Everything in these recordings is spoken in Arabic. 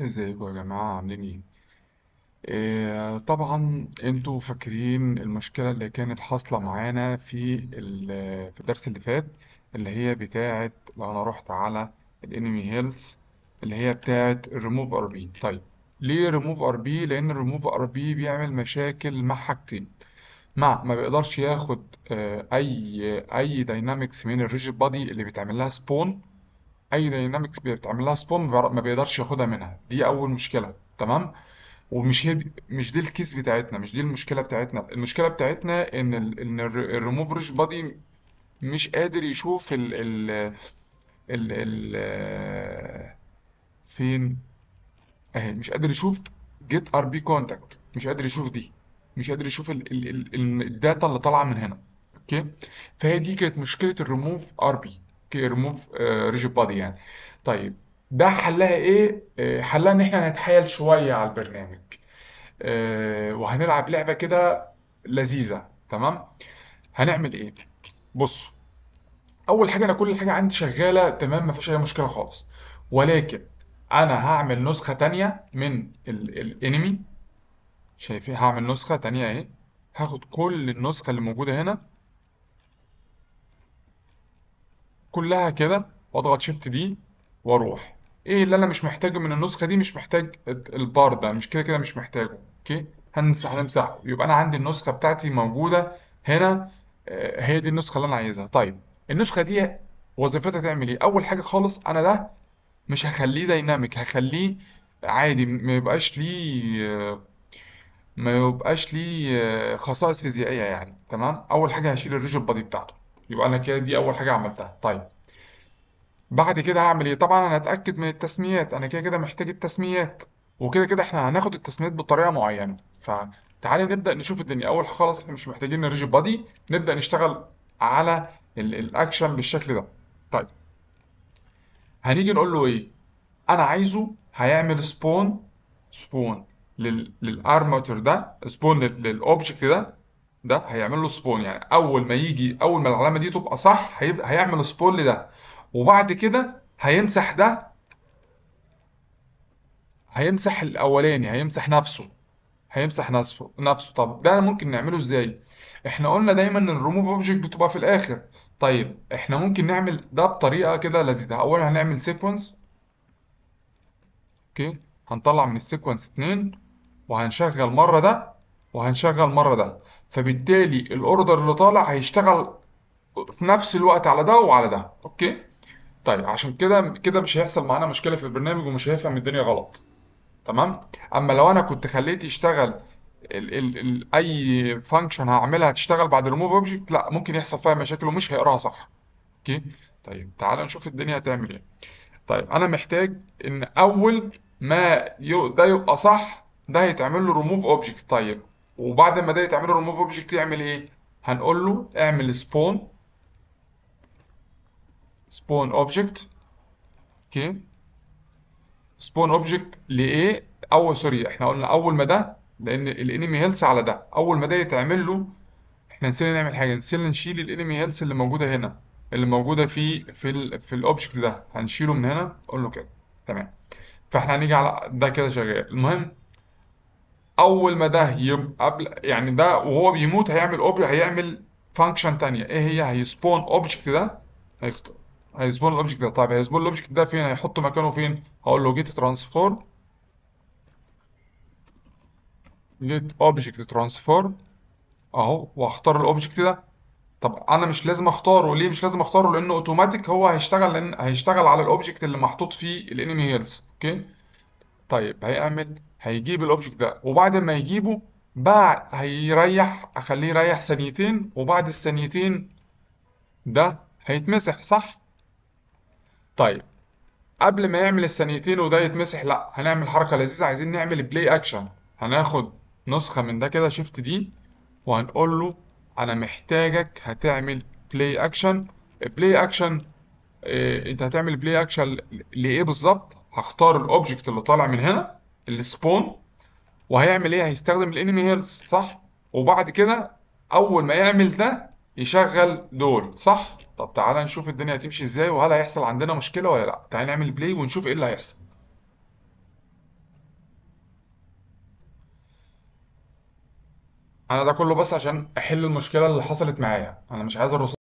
ازيكم يا جماعة عاملين ايه؟ آه، طبعا انتوا فاكرين المشكلة اللي كانت حاصلة معانا في في الدرس اللي فات اللي هي بتاعة لو انا رحت على الانمي هيلث اللي هي بتاعة الريموف ار بي طيب ليه ريموف ار بي؟ لأن الريموف ار بي بيعمل مشاكل مع حاجتين مع ما بيقدرش ياخد آه، أي أي داينامكس من الريجيد بادي اللي بيتعمل لها سبون اي داينامكس بتعمل لها سبون ما بيقدرش ياخدها منها دي اول مشكله تمام ومش هي مش دي الكيس بتاعتنا مش دي المشكله بتاعتنا المشكله بتاعتنا ان الـ ان الريموفرش بادي مش قادر يشوف ال ال ال ال فين اهي مش قادر يشوف جيت ار بي كونتاكت مش قادر يشوف دي مش قادر يشوف ال ال ال الداتا اللي طالعه من هنا اوكي فهي دي كانت مشكله الريموف ار بي ريموف ريجيد بادي يعني طيب ده حلها ايه آه، حلها ان احنا هنتحايل شويه على البرنامج آه، وهنلعب لعبه كده لذيذه تمام هنعمل ايه بصوا اول حاجه انا كل حاجه عندي شغاله تمام ما فيش اي مشكله خالص ولكن انا هعمل نسخه تانية من الانمي شايفين هعمل نسخه تانية اهي هاخد كل النسخه اللي موجوده هنا كلها كده واضغط شيفت دي واروح ايه اللي انا مش محتاجه من النسخه دي مش محتاج البار ده مش كده كده مش محتاجه اوكي هنمسح هنمسحه يبقى انا عندي النسخه بتاعتي موجوده هنا آه، هي دي النسخه اللي انا عايزها طيب النسخه دي وظيفتها تعمل ايه اول حاجه خالص انا ده مش هخليه دايناميك هخليه عادي ما يبقاش ليه آه، ما يبقاش ليه آه، خصائص فيزيائيه يعني تمام اول حاجه هشيل الريجل بادي بتاعته يبقى انا كده دي اول حاجه عملتها طيب بعد كده هعمل ايه طبعا انا هتاكد من التسميات انا كده كده محتاج التسميات وكده كده احنا هناخد التسميات بطريقه معينه فتعالى نبدا نشوف الدنيا اول خالص احنا مش محتاجين الريجي بادي نبدا نشتغل على الاكشن بالشكل ده طيب هنيجي نقول له ايه انا عايزه هيعمل سبون سبون للارماتور ده سبون للاوبجكت ده ده هيعمل له سبون يعني اول ما يجي اول ما العلامه دي تبقى صح هيبقى هيعمل سبون لده وبعد كده هيمسح ده هيمسح الاولاني هيمسح نفسه هيمسح نفسه نفسه طب ده ممكن نعمله ازاي احنا قلنا دايما ان الريموف اوبجكت بتبقى في الاخر طيب احنا ممكن نعمل ده بطريقه كده لذيذه اولا هنعمل سيكونس اوكي هنطلع من السيكونس 2 وهنشغل مره ده وهنشغل مرة ده فبالتالي الاوردر اللي طالع هيشتغل في نفس الوقت على ده وعلى ده اوكي طيب عشان كده كده مش هيحصل معانا مشكلة في البرنامج ومش هيفهم الدنيا غلط تمام اما لو انا كنت خليت يشتغل الـ الـ الـ اي فانكشن هعملها تشتغل بعد ريموف اوبجكت لا ممكن يحصل فيها مشاكل ومش هيقراها صح اوكي طيب تعال نشوف الدنيا هتعمل ايه طيب انا محتاج ان اول ما ده يبقى صح ده هيتعمل له ريموف اوبجكت طيب وبعد ما ده يتعمل له ريموف اوبجكت يعمل ايه هنقول له اعمل سبون سبون اوبجكت اوكي سبون اوبجكت لايه اول سوري احنا قلنا اول ما ده لان الانمي هيلث على ده اول ما ده يتعمل له احنا نسينا نعمل حاجه نسينا نشيل الانمي هيلث اللي موجوده هنا اللي موجوده في في الـ في الاوبجكت ده هنشيله من هنا اقول له كده تمام فاحنا هنيجي على ده كده شغال المهم اول ما ده يم... قبل يعني ده وهو بيموت هيعمل اوبج هيعمل فانكشن تانية ايه هي هيسبون اوبجكت ده هيختار هيسبون الاوبجكت ده طيب هيسبون الاوبجكت ده فين هيحط مكانه فين هقول له جيت ترانسفورم جيت اوبجكت ترانسفورم اهو واختار الاوبجكت ده طب انا مش لازم اختاره ليه مش لازم اختاره لانه اوتوماتيك هو هيشتغل لان هيشتغل على الاوبجكت اللي محطوط فيه الانمي هيرز اوكي طيب هيعمل هيجيب الاوبجكت ده وبعد ما يجيبه بقى هيريح اخليه يريح ثانيتين وبعد الثانيتين ده هيتمسح صح طيب قبل ما يعمل الثانيتين وده يتمسح لا هنعمل حركه لذيذه عايزين نعمل بلاي اكشن هناخد نسخه من ده كده شيفت دي وهنقول له انا محتاجك هتعمل بلاي اكشن بلاي اكشن إيه انت هتعمل بلاي اكشن لايه بالظبط هختار الاوبجكت اللي طالع من هنا السبون وهيعمل ايه هيستخدم الانمي هيلز صح وبعد كده اول ما يعمل ده يشغل دول صح طب تعالى نشوف الدنيا هتمشي ازاي وهل هيحصل عندنا مشكله ولا لا تعالى نعمل بلاي ونشوف ايه اللي هيحصل انا ده كله بس عشان احل المشكله اللي حصلت معايا انا مش عايز الرسوم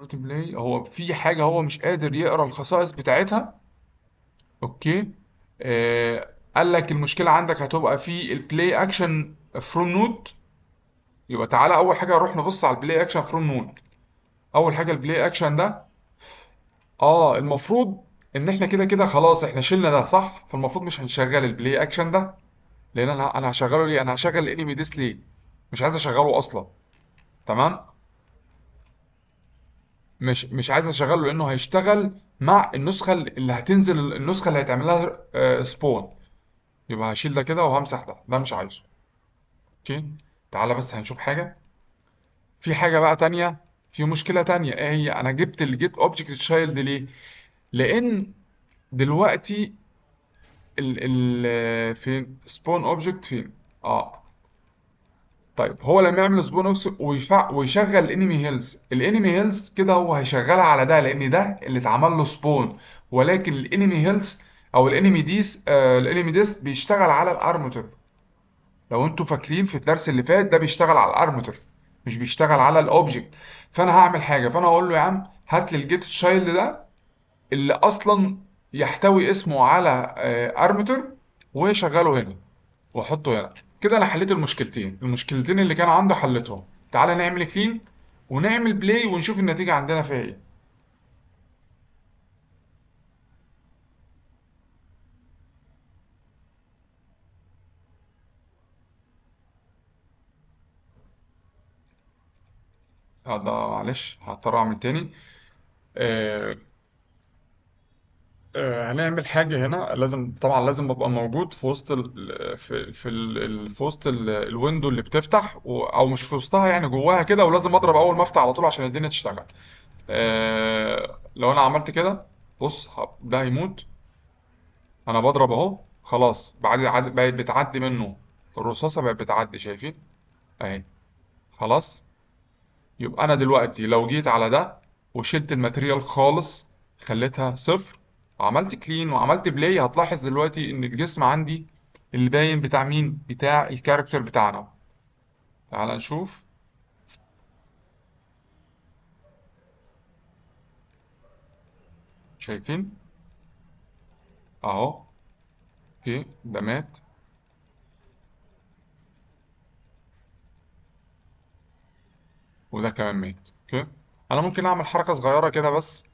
مالتي بلاي هو في حاجة هو مش قادر يقرا الخصائص بتاعتها اوكي آه قال لك المشكلة عندك هتبقى في البلاي اكشن فروم نود يبقى تعالى اول حاجة نروح نبص على البلاي اكشن فروم نود اول حاجة البلاي اكشن ده اه المفروض ان احنا كده كده خلاص احنا شلنا ده صح فالمفروض مش هنشغل البلاي اكشن ده لان انا انا هشغله ليه انا هشغل الانمي ديس ليه مش عايز اشغله اصلا تمام مش مش عايز اشغله لانه هيشتغل مع النسخه اللي هتنزل النسخه اللي هيتعمل لها سبون آه، يبقى هشيل ده كده وهمسح ده ده مش عايزه اوكي تعالى بس هنشوف حاجه في حاجه بقى تانية في مشكله تانية ايه هي انا جبت الجيت اوبجكت تشايلد ليه لان دلوقتي ال ال آه، فين سبون اوبجكت فين اه طيب هو لما يعمل سبون اوف ويفع... ويشغل الانمي هيلز الانمي هيلز كده هو هيشغلها على ده لان ده اللي اتعمل له سبون ولكن الانمي هيلز او الانمي ديس آه الانمي ديس بيشتغل على الارمتر لو انتوا فاكرين في الدرس اللي فات ده بيشتغل على الارمتر مش بيشتغل على الاوبجكت فانا هعمل حاجه فانا هقول له يا عم هات لي الجيت تشايلد ده اللي اصلا يحتوي اسمه على آه، ارمتر وشغله هنا واحطه هنا كده انا حليت المشكلتين المشكلتين اللي كان عنده حليتهم تعالى نعمل كلين ونعمل بلاي ونشوف النتيجة عندنا فيها ايه اه ده معلش هضطر اعمل تاني آه هنعمل حاجة هنا لازم طبعا لازم ابقى موجود في وسط ال... في في ال... في وسط ال... الويندو اللي بتفتح و... او مش في وسطها يعني جواها كده ولازم اضرب اول ما افتح على طول عشان الدنيا تشتغل آه... لو انا عملت كده بص ده هيموت انا بضرب اهو خلاص بعد بقت بتعدي منه الرصاصة بقت بتعدي شايفين اهي خلاص يبقى انا دلوقتي لو جيت على ده وشلت الماتريال خالص خليتها صفر وعملت كلين وعملت بلاي هتلاحظ دلوقتي ان الجسم عندي اللي باين بتاع مين بتاع الكاركتر بتاعنا تعال نشوف شايفين اهو اوكي ده مات وده كمان مات اوكي انا ممكن اعمل حركه صغيره كده بس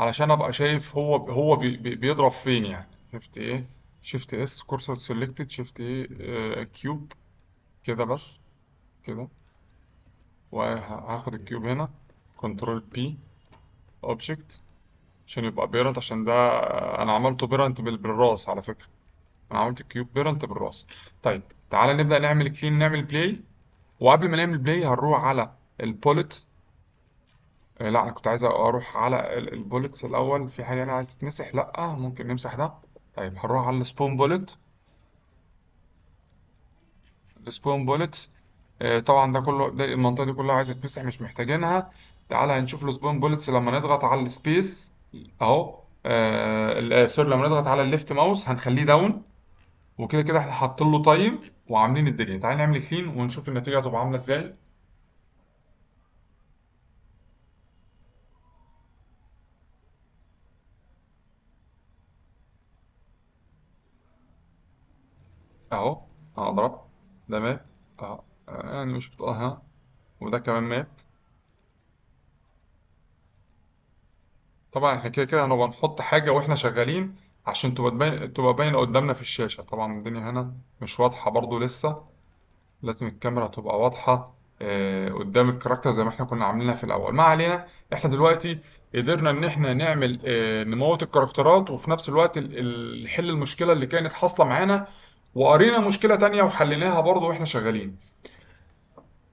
علشان ابقى شايف هو هو بي بيضرب فين يعني شفت ايه شفت اس كورسر سيلكتد شفت ايه كيوب آه، كده بس كده وهاخد الكيوب هنا كنترول بي اوبجكت عشان يبقى بيرنت عشان ده انا عملته بيرنت بالراس على فكره انا عملت الكيوب بيرنت بالراس طيب تعالى نبدا نعمل كلين نعمل بلاي وقبل ما نعمل بلاي هنروح على البوليت لا انا كنت عايز اروح على البوليتس الاول في حاجه انا عايز تتمسح لا ممكن نمسح ده طيب هنروح على السبون بوليت السبون بوليت طبعا ده كله ده المنطقه دي كلها عايزه تتمسح مش محتاجينها تعالى هنشوف السبون بوليتس لما نضغط على السبيس اهو آه، سوري آه، لما نضغط على الليفت ماوس هنخليه داون وكده كده احنا حاطين له طيب وعاملين الدنيا تعالى نعمل كلين ونشوف النتيجه هتبقى عامله ازاي اهو اضرب ده مات اه يعني مش بتقه وده كمان مات طبعا احنا كده كده هنبقى نحط حاجة واحنا شغالين عشان تبقى باينة تبقى باينة قدامنا في الشاشة طبعا الدنيا هنا مش واضحة برضو لسه لازم الكاميرا تبقى واضحة آه، قدام الكاركتر زي ما احنا كنا عاملينها في الأول ما علينا احنا دلوقتي قدرنا ان احنا نعمل آه، نموت الكاركترات وفي نفس الوقت نحل المشكلة اللي كانت حاصلة معانا وقرينا مشكلة تانية وحليناها برضه واحنا شغالين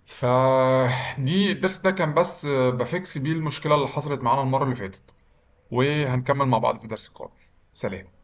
فدي الدرس ده كان بس بفكس بيه المشكلة اللي حصلت معانا المرة اللي فاتت وهنكمل مع بعض في الدرس القادم سلام